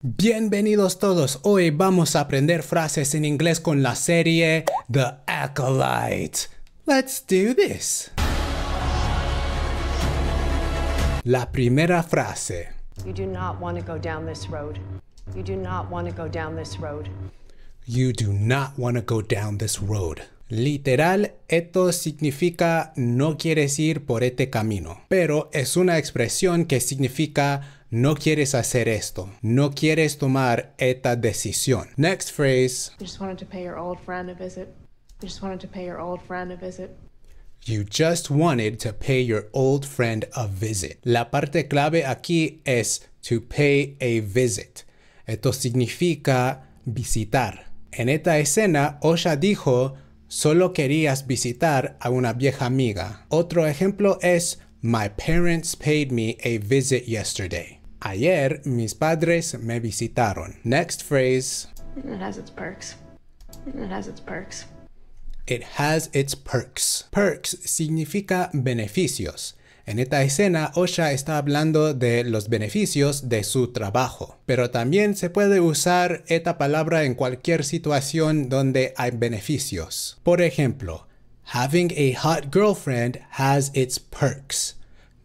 Bienvenidos todos, hoy vamos a aprender frases en inglés con la serie The Acolyte. Let's do this. La primera frase. You do not want to go down this road. You do not want to go down this road. You do not want to go down this road. Literal, esto significa no quieres ir por este camino, pero es una expresión que significa no quieres hacer esto, no quieres tomar esta decisión. Next phrase. You just wanted to pay your old friend a visit. just wanted to pay your old friend a visit. You just wanted to pay your old friend a visit. La parte clave aquí es to pay a visit. Esto significa visitar. En esta escena, Osha dijo Solo querías visitar a una vieja amiga. Otro ejemplo es My parents paid me a visit yesterday. Ayer mis padres me visitaron. Next phrase. It has its perks. It has its perks. It has its perks. Perks significa beneficios. En esta escena, Osha está hablando de los beneficios de su trabajo, pero también se puede usar esta palabra en cualquier situación donde hay beneficios. Por ejemplo, having a hot girlfriend has its perks.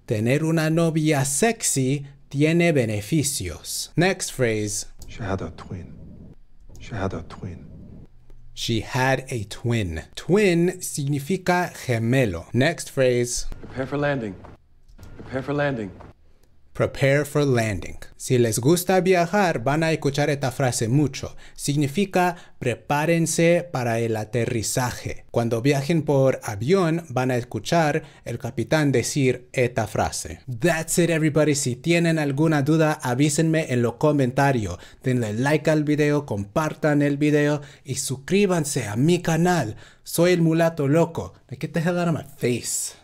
Tener una novia sexy tiene beneficios. Next phrase. She had a twin. She had a twin. She had a twin. Twin significa gemelo. Next phrase. Prepare for landing. Prepare for landing. Prepare for landing. Si les gusta viajar, van a escuchar esta frase mucho. Significa prepárense para el aterrizaje. Cuando viajen por avión, van a escuchar el capitán decir esta frase. That's it everybody. Si tienen alguna duda, avísenme en los comentarios. Denle like al video, compartan el video y suscríbanse a mi canal. Soy el mulato loco. ¿De get the hell out of face.